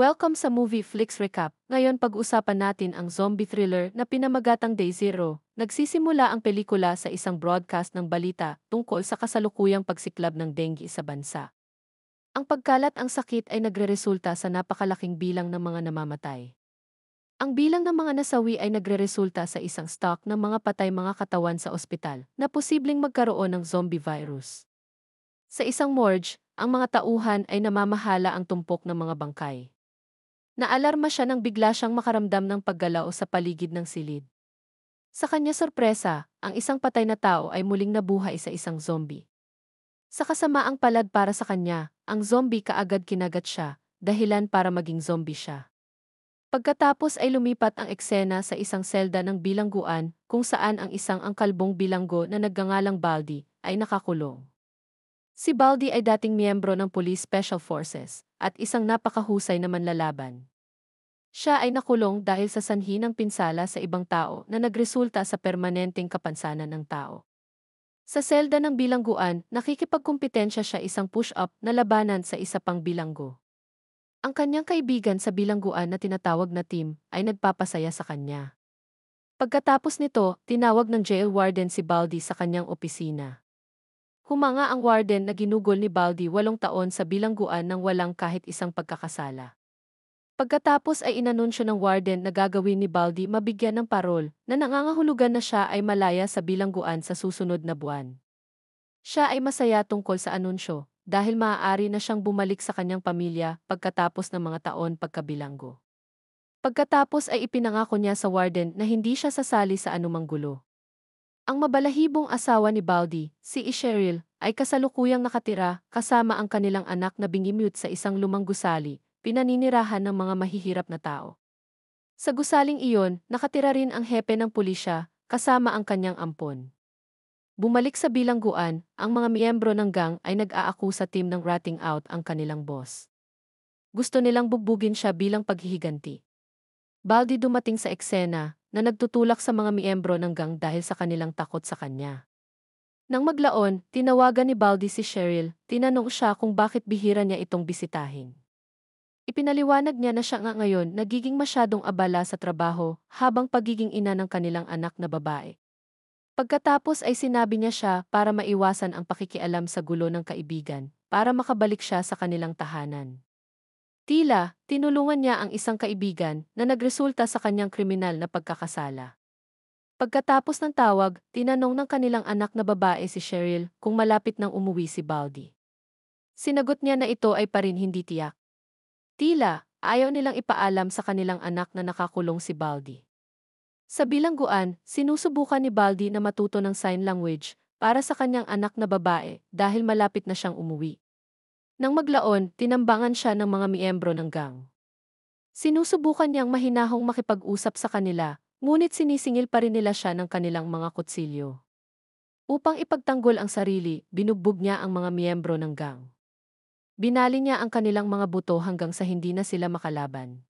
Welcome sa Movie Flix Recap. Ngayon pag-usapan natin ang zombie thriller na pinamagatang Day Zero. Nagsisimula ang pelikula sa isang broadcast ng balita tungkol sa kasalukuyang pagsiklab ng dengue sa bansa. Ang pagkalat ang sakit ay nagreresulta sa napakalaking bilang ng mga namamatay. Ang bilang ng mga nasawi ay nagreresulta sa isang stock ng mga patay mga katawan sa ospital na posibleng magkaroon ng zombie virus. Sa isang morgue, ang mga tauhan ay namamahala ang tumpok ng mga bangkay. Naalarma siya nang bigla siyang makaramdam ng paggalaw sa paligid ng silid. Sa kanya sorpresa, ang isang patay na tao ay muling nabuhay sa isang zombie. Sa kasamaang palad para sa kanya, ang zombie kaagad kinagat siya, dahilan para maging zombie siya. Pagkatapos ay lumipat ang eksena sa isang selda ng bilangguan kung saan ang isang angkalbong bilanggo na naggangalang Baldi ay nakakulong. Si Baldi ay dating miyembro ng Police Special Forces at isang napakahusay na manlalaban. Siya ay nakulong dahil sa sanhi ng pinsala sa ibang tao na nagresulta sa permanenteng kapansanan ng tao. Sa selda ng bilangguan, nakikipagkumpetensya siya isang push-up na labanan sa isa pang bilanggo. Ang kanyang kaibigan sa bilangguan na tinatawag na team ay nagpapasaya sa kanya. Pagkatapos nito, tinawag ng jail warden si Baldi sa kanyang opisina. Humanga ang warden na ginugol ni Baldi walong taon sa bilangguan ng walang kahit isang pagkakasala. Pagkatapos ay inanunsyo ng warden na gagawin ni Baldi mabigyan ng parol na nangangahulugan na siya ay malaya sa bilangguan sa susunod na buwan. Siya ay masaya tungkol sa anunsyo dahil maaari na siyang bumalik sa kanyang pamilya pagkatapos ng mga taon pagkabilanggo. Pagkatapos ay ipinangako niya sa warden na hindi siya sasali sa anumang gulo. Ang mabalahibong asawa ni Baldi, si Isheril, ay kasalukuyang nakatira kasama ang kanilang anak na bingimute sa isang lumang gusali pinaninirahan ng mga mahihirap na tao. Sa gusaling iyon, nakatira rin ang hepe ng pulisya, kasama ang kanyang ampon. Bumalik sa bilangguan, ang mga miyembro ng gang ay nag-aaku sa team ng ratting out ang kanilang boss. Gusto nilang bugbugin siya bilang paghihiganti. Baldi dumating sa eksena na nagtutulak sa mga miyembro ng gang dahil sa kanilang takot sa kanya. Nang maglaon, tinawagan ni Baldi si Cheryl, tinanong siya kung bakit bihira niya itong bisitahin. Ipinaliwanag niya na siya nga ngayon nagiging masyadong abala sa trabaho habang pagiging ina ng kanilang anak na babae. Pagkatapos ay sinabi niya siya para maiwasan ang pakikialam sa gulo ng kaibigan para makabalik siya sa kanilang tahanan. Tila, tinulungan niya ang isang kaibigan na nagresulta sa kanyang kriminal na pagkakasala. Pagkatapos ng tawag, tinanong ng kanilang anak na babae si Cheryl kung malapit nang umuwi si Baldi. Sinagot niya na ito ay parin hindi tiyak. Tila, ayaw nilang ipaalam sa kanilang anak na nakakulong si Baldi. Sa bilangguan, sinusubukan ni Baldi na matuto ng sign language para sa kanyang anak na babae dahil malapit na siyang umuwi. Nang maglaon, tinambangan siya ng mga miyembro ng gang. Sinusubukan niyang mahinahong makipag-usap sa kanila, ngunit sinisingil pa rin nila siya ng kanilang mga kutsilyo. Upang ipagtanggol ang sarili, binugbog niya ang mga miyembro ng gang. Binali niya ang kanilang mga buto hanggang sa hindi na sila makalaban.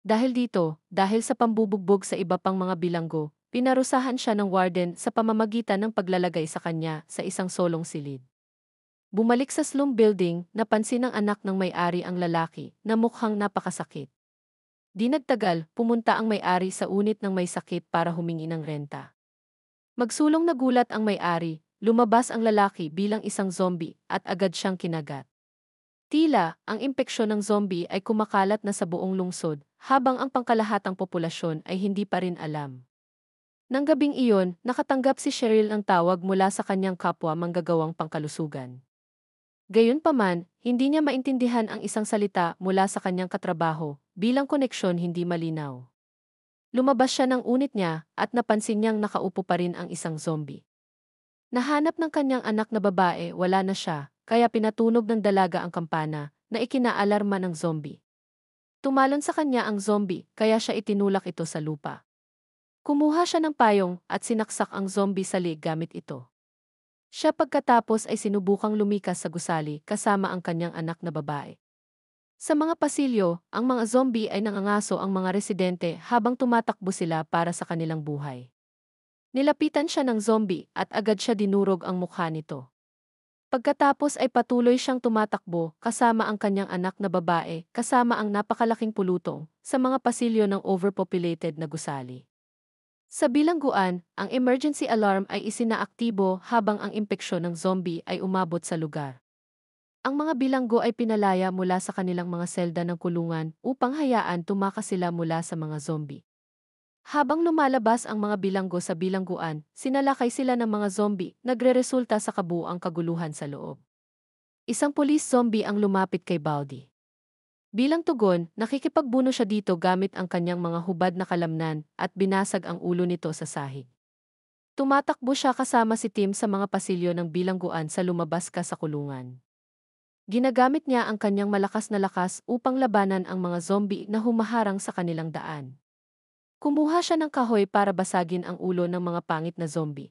Dahil dito, dahil sa pambubugbog sa iba pang mga bilanggo, pinarusahan siya ng warden sa pamamagitan ng paglalagay sa kanya sa isang solong silid. Bumalik sa slum building, napansin ng anak ng may-ari ang lalaki na mukhang napakasakit. Di nagtagal, pumunta ang may-ari sa unit ng may sakit para humingi ng renta. Magsulong nagulat ang may-ari, lumabas ang lalaki bilang isang zombie at agad siyang kinagat. Tila, ang impeksyon ng zombie ay kumakalat na sa buong lungsod, habang ang pangkalahatang populasyon ay hindi pa rin alam. Nang gabing iyon, nakatanggap si Cheryl ng tawag mula sa kanyang kapwa manggagawang pangkalusugan. Gayunpaman, hindi niya maintindihan ang isang salita mula sa kanyang katrabaho, bilang koneksyon hindi malinaw. Lumabas siya ng unit niya at napansin niyang nakaupo pa rin ang isang zombie. Nahanap ng kanyang anak na babae wala na siya, kaya pinatunog ng dalaga ang kampana na ikinaalarma ng zombie. Tumalon sa kanya ang zombie kaya siya itinulak ito sa lupa. Kumuha siya ng payong at sinaksak ang zombie sa liig gamit ito. Siya pagkatapos ay sinubukang lumikas sa gusali kasama ang kanyang anak na babae. Sa mga pasilyo, ang mga zombie ay nangangaso ang mga residente habang tumatakbo sila para sa kanilang buhay. Nilapitan siya ng zombie at agad siya dinurog ang mukha nito. Pagkatapos ay patuloy siyang tumatakbo kasama ang kanyang anak na babae kasama ang napakalaking pulutong sa mga pasilyo ng overpopulated na gusali. Sa bilangguan, ang emergency alarm ay isinaaktibo habang ang impeksyon ng zombie ay umabot sa lugar. Ang mga bilanggo ay pinalaya mula sa kanilang mga selda ng kulungan upang hayaan tumakas sila mula sa mga zombie. Habang lumalabas ang mga bilanggo sa bilangguan, sinalakay sila ng mga zombie, nagreresulta sa kabuang kaguluhan sa loob. Isang police zombie ang lumapit kay Baldi. Bilang tugon, nakikipagbuno siya dito gamit ang kanyang mga hubad na kalamnan at binasag ang ulo nito sa sahig. Tumatakbo siya kasama si Tim sa mga pasilyo ng bilangguan sa lumabas ka sa kulungan. Ginagamit niya ang kanyang malakas na lakas upang labanan ang mga zombie na humaharang sa kanilang daan. Kumuha siya ng kahoy para basagin ang ulo ng mga pangit na zombie.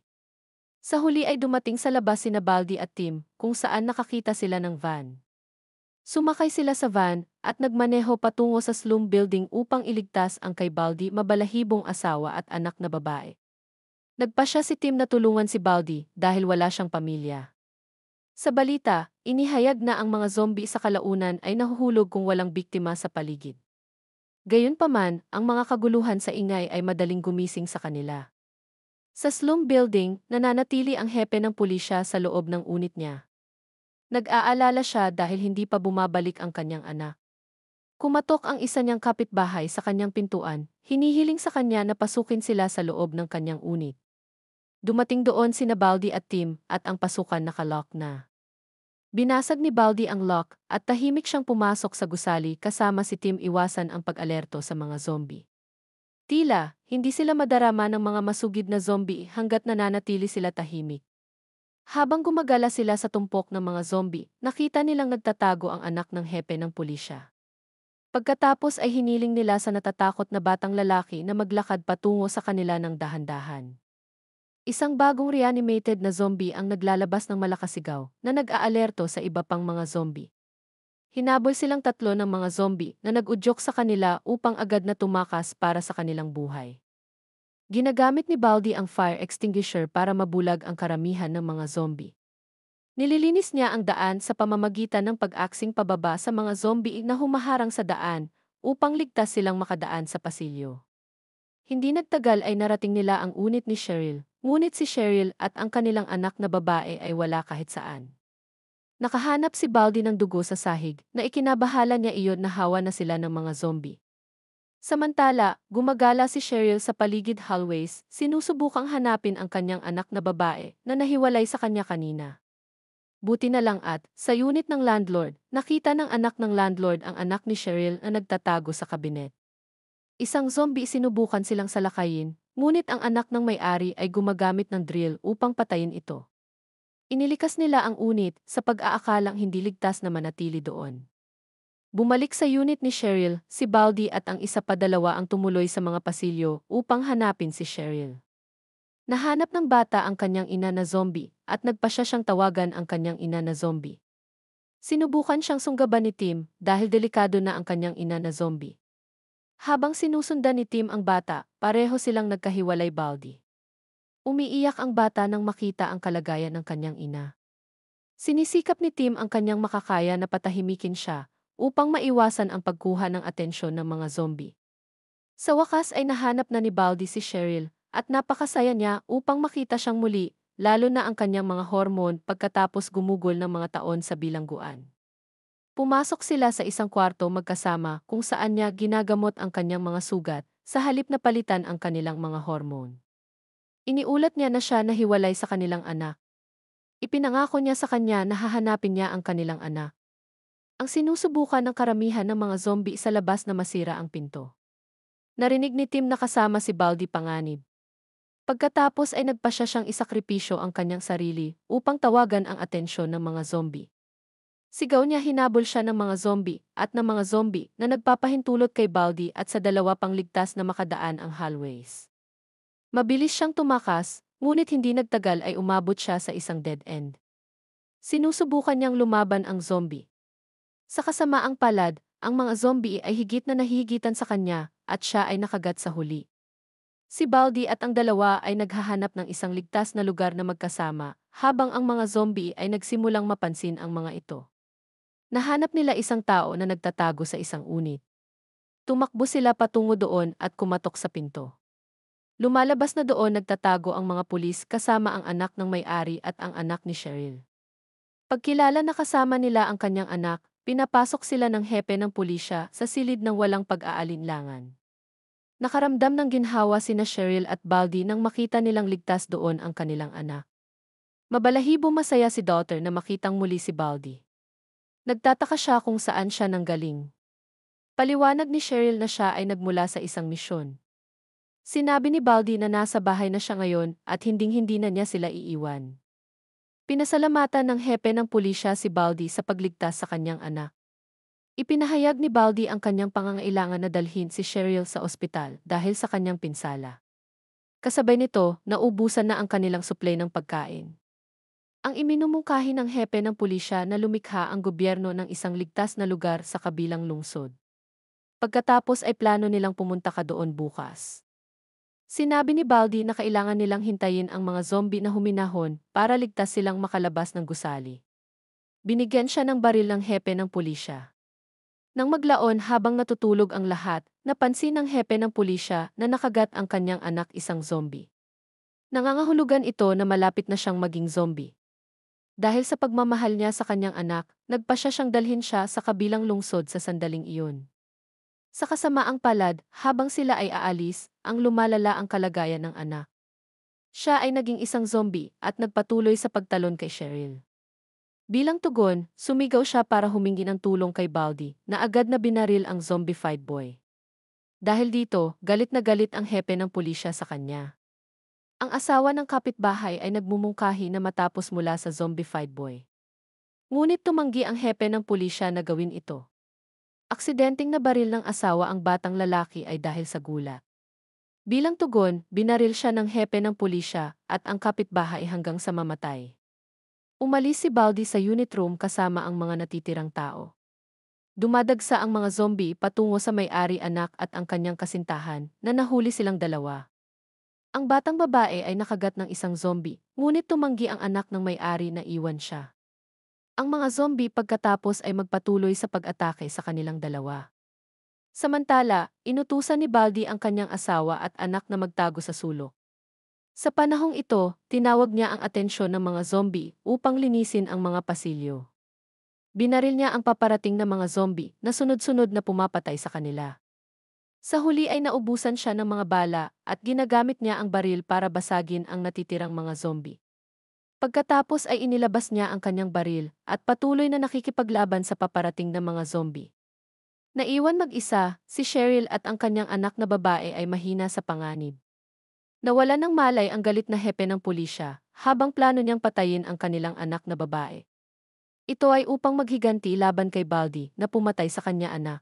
Sa huli ay dumating sa labas sina Baldi at Tim, kung saan nakakita sila ng van. Sumakay sila sa van at nagmaneho patungo sa slum building upang iligtas ang kay Baldi mabalahibong asawa at anak na babae. Nagpa siya si Tim na tulungan si Baldi dahil wala siyang pamilya. Sa balita, inihayag na ang mga zombie sa kalaunan ay nahuhulog kung walang biktima sa paligid. Gayunpaman, ang mga kaguluhan sa ingay ay madaling gumising sa kanila. Sa slum building, nananatili ang hepe ng pulisya sa loob ng unit niya. Nag-aalala siya dahil hindi pa bumabalik ang kanyang anak. Kumatok ang isa niyang kapitbahay sa kanyang pintuan, hinihiling sa kanya na pasukin sila sa loob ng kanyang unit. Dumating doon si Nabaldi at Tim at ang pasukan nakalock na. Binasag ni Baldi ang lock at tahimik siyang pumasok sa gusali kasama si Tim iwasan ang pag-alerto sa mga zombie. Tila, hindi sila madarama ng mga masugid na zombie hanggat nananatili sila tahimik. Habang gumagala sila sa tumpok ng mga zombie, nakita nilang nagtatago ang anak ng hepe ng pulisya. Pagkatapos ay hiniling nila sa natatakot na batang lalaki na maglakad patungo sa kanila ng dahan-dahan. Isang bagong reanimated na zombie ang naglalabas ng malakas sigaw na nag-aalerto sa iba pang mga zombie. Hinabol silang tatlo ng mga zombie na nag-udyok sa kanila upang agad na tumakas para sa kanilang buhay. Ginagamit ni Baldi ang fire extinguisher para mabulag ang karamihan ng mga zombie. Nililinis niya ang daan sa pamamagitan ng pag-aksing pababa sa mga zombie na humaharang sa daan upang ligtas silang makadaan sa pasilyo. Hindi nagtagal ay narating nila ang unit ni Cheryl Ngunit si Cheryl at ang kanilang anak na babae ay wala kahit saan. Nakahanap si Baldi ng dugo sa sahig na ikinabahala niya iyon na hawa na sila ng mga zombie. Samantala, gumagala si Cheryl sa paligid hallways, sinusubukang hanapin ang kanyang anak na babae na nahiwalay sa kanya kanina. Buti na lang at, sa unit ng landlord, nakita ng anak ng landlord ang anak ni Cheryl na nagtatago sa kabinet. Isang zombie sinubukan silang salakayin, Ngunit ang anak ng may-ari ay gumagamit ng drill upang patayin ito. Inilikas nila ang unit sa pag-aakalang hindi ligtas na manatili doon. Bumalik sa unit ni Cheryl, si Baldi at ang isa pa dalawa ang tumuloy sa mga pasilyo upang hanapin si Cheryl. Nahanap ng bata ang kanyang ina na zombie at nagpa siya siyang tawagan ang kanyang ina na zombie. Sinubukan siyang sunggaban ni Tim dahil delikado na ang kanyang ina na zombie. Habang sinusundan ni Tim ang bata, pareho silang nagkahiwalay baldi. Umiiyak ang bata nang makita ang kalagayan ng kanyang ina. Sinisikap ni Tim ang kanyang makakaya na patahimikin siya upang maiwasan ang pagkuha ng atensyon ng mga zombie. Sa wakas ay nahanap na ni Baldi si Cheryl at napakasaya niya upang makita siyang muli, lalo na ang kanyang mga hormon pagkatapos gumugol ng mga taon sa bilangguan. Pumasok sila sa isang kwarto magkasama kung saan niya ginagamot ang kanyang mga sugat sa halip na palitan ang kanilang mga hormone. Iniulat niya na siya nahiwalay sa kanilang anak. Ipinangako niya sa kanya na hahanapin niya ang kanilang anak. Ang sinusubukan ng karamihan ng mga zombie sa labas na masira ang pinto. Narinig ni Tim na kasama si Baldi Panganib. Pagkatapos ay nagpasya siyang isakripisyo ang kanyang sarili upang tawagan ang atensyon ng mga zombie. Sigaw niya hinabol siya ng mga zombie at ng mga zombie na nagpapahintulot kay Baldi at sa dalawa pang ligtas na makadaan ang hallways. Mabilis siyang tumakas, ngunit hindi nagtagal ay umabot siya sa isang dead end. Sinusubukan niyang lumaban ang zombie. Sa kasamaang palad, ang mga zombie ay higit na nahihigitan sa kanya at siya ay nakagat sa huli. Si Baldi at ang dalawa ay naghahanap ng isang ligtas na lugar na magkasama, habang ang mga zombie ay nagsimulang mapansin ang mga ito. Nahanap nila isang tao na nagtatago sa isang unit. Tumakbo sila patungo doon at kumatok sa pinto. Lumalabas na doon nagtatago ang mga pulis kasama ang anak ng may-ari at ang anak ni Cheryl. Pagkilala na kasama nila ang kanyang anak, pinapasok sila ng hepe ng pulisya sa silid ng walang pag-aalinlangan. Nakaramdam ng ginhawa sina Cheryl at Baldi nang makita nilang ligtas doon ang kanilang anak. Mabalahibo masaya si daughter na makitang muli si Baldi. Nagtataka siya kung saan siya nanggaling. Paliwanag ni Cheryl na siya ay nagmula sa isang misyon. Sinabi ni Baldi na nasa bahay na siya ngayon at hinding-hindi na niya sila iiwan. Pinasalamatan ng hepe ng pulisya si Baldi sa pagligtas sa kanyang anak. Ipinahayag ni Baldi ang kanyang pangangailangan na dalhin si Cheryl sa ospital dahil sa kanyang pinsala. Kasabay nito, naubusan na ang kanilang suplay ng pagkain ang iminumungkahi ng hepe ng pulisya na lumikha ang gobyerno ng isang ligtas na lugar sa kabilang lungsod. Pagkatapos ay plano nilang pumunta ka doon bukas. Sinabi ni Baldi na kailangan nilang hintayin ang mga zombie na huminahon para ligtas silang makalabas ng gusali. Binigyan siya ng baril ng hepe ng pulisya. Nang maglaon habang natutulog ang lahat, napansin ng hepe ng pulisya na nakagat ang kanyang anak isang zombie. Nangangahulugan ito na malapit na siyang maging zombie. Dahil sa pagmamahal niya sa kanyang anak, nagpasya siyang dalhin siya sa kabilang lungsod sa sandaling iyon. Sa kasamaang palad, habang sila ay aalis, ang lumalala ang kalagayan ng anak. Siya ay naging isang zombie at nagpatuloy sa pagtalon kay Cheryl. Bilang tugon, sumigaw siya para humingi ng tulong kay Baldi na agad na binaril ang zombified boy. Dahil dito, galit na galit ang hepe ng pulisya sa kanya. Ang asawa ng kapitbahay ay nagmumungkahi na matapos mula sa zombified boy. Ngunit tumanggi ang hepe ng pulisya na gawin ito. Aksidenteng nabaril ng asawa ang batang lalaki ay dahil sa gulat. Bilang tugon, binaril siya ng hepe ng pulisya at ang kapitbahay hanggang sa mamatay. Umalis si Baldi sa unit room kasama ang mga natitirang tao. Dumadagsa ang mga zombie patungo sa may-ari anak at ang kanyang kasintahan na nahuli silang dalawa. Ang batang babae ay nakagat ng isang zombie, ngunit tumanggi ang anak ng may-ari na iwan siya. Ang mga zombie pagkatapos ay magpatuloy sa pag-atake sa kanilang dalawa. Samantala, inutusan ni Baldi ang kanyang asawa at anak na magtago sa sulok. Sa panahong ito, tinawag niya ang atensyon ng mga zombie upang linisin ang mga pasilyo. Binaril niya ang paparating na mga zombie na sunod-sunod na pumapatay sa kanila. Sa huli ay naubusan siya ng mga bala at ginagamit niya ang baril para basagin ang natitirang mga zombie. Pagkatapos ay inilabas niya ang kanyang baril at patuloy na nakikipaglaban sa paparating na mga zombie. Naiwan mag-isa, si Cheryl at ang kanyang anak na babae ay mahina sa panganib. Nawala ng malay ang galit na hepe ng pulisya habang plano niyang patayin ang kanilang anak na babae. Ito ay upang maghiganti laban kay Baldi na pumatay sa kanya anak.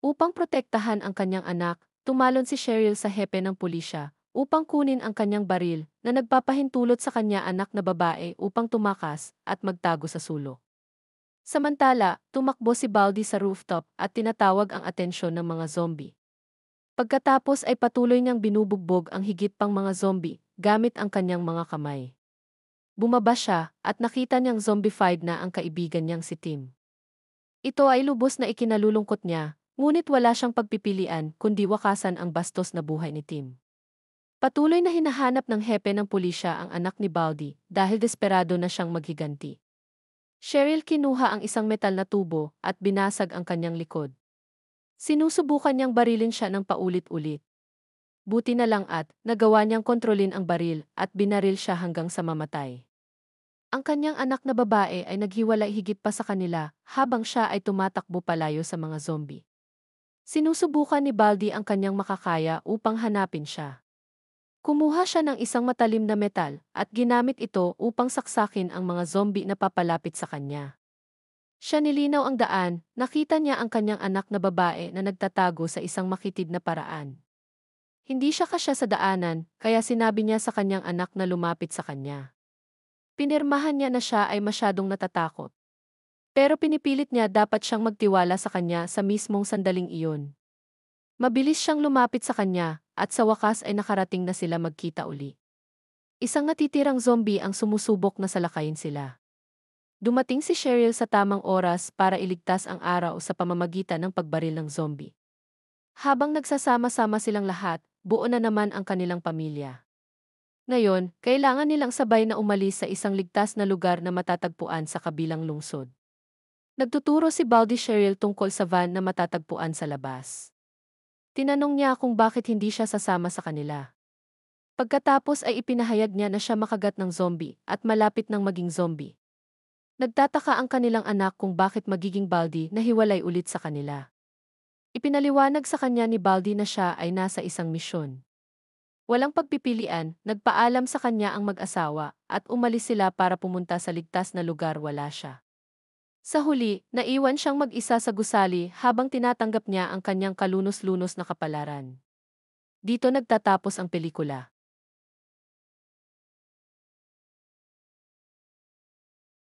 Upang protektahan ang kanyang anak, tumalon si Cheryl sa hepe ng pulisya upang kunin ang kanyang baril na nagpapahintulot sa kanya anak na babae upang tumakas at magtago sa sulo. Samantala, tumakbo si Baldi sa rooftop at tinatawag ang atensyon ng mga zombie. Pagkatapos ay patuloy niyang binubugbog ang higit pang mga zombie gamit ang kanyang mga kamay. Bumaba siya at nakita niyang zombified na ang kaibigan niyang si Tim. Ito ay lubos na ikinalulungkot niya Ngunit wala siyang pagpipilian kundi wakasan ang bastos na buhay ni Tim. Patuloy na hinahanap ng hepe ng pulisya ang anak ni Baldi dahil desperado na siyang maghiganti. Cheryl kinuha ang isang metal na tubo at binasag ang kanyang likod. Sinusubukan niyang barilin siya ng paulit-ulit. Buti na lang at nagawa niyang kontrolin ang baril at binaril siya hanggang sa mamatay. Ang kanyang anak na babae ay naghiwalay higit pa sa kanila habang siya ay tumatakbo palayo sa mga zombie. Sinusubukan ni Baldi ang kanyang makakaya upang hanapin siya. Kumuha siya ng isang matalim na metal at ginamit ito upang saksakin ang mga zombie na papalapit sa kanya. Siya nilinaw ang daan, nakita niya ang kanyang anak na babae na nagtatago sa isang makitid na paraan. Hindi siya kasya sa daanan, kaya sinabi niya sa kanyang anak na lumapit sa kanya. Pinirmahan niya na siya ay masyadong natatakot. Pero pinipilit niya dapat siyang magtiwala sa kanya sa mismong sandaling iyon. Mabilis siyang lumapit sa kanya, at sa wakas ay nakarating na sila magkita uli. Isang natitirang zombie ang sumusubok na salakayin sila. Dumating si Cheryl sa tamang oras para iligtas ang araw sa pamamagitan ng pagbaril ng zombie. Habang nagsasama-sama silang lahat, buo na naman ang kanilang pamilya. Ngayon, kailangan nilang sabay na umalis sa isang ligtas na lugar na matatagpuan sa kabilang lungsod. Nagtuturo si Baldi Cheryl tungkol sa van na matatagpuan sa labas. Tinanong niya kung bakit hindi siya sasama sa kanila. Pagkatapos ay ipinahayag niya na siya makagat ng zombie at malapit ng maging zombie. Nagtataka ang kanilang anak kung bakit magiging Baldi na hiwalay ulit sa kanila. Ipinaliwanag sa kanya ni Baldi na siya ay nasa isang misyon. Walang pagpipilian, nagpaalam sa kanya ang mag-asawa at umalis sila para pumunta sa ligtas na lugar wala siya. Sa huli, naiwan siyang mag-isa sa gusali habang tinatanggap niya ang kanyang kalunos-lunos na kapalaran. Dito nagtatapos ang pelikula.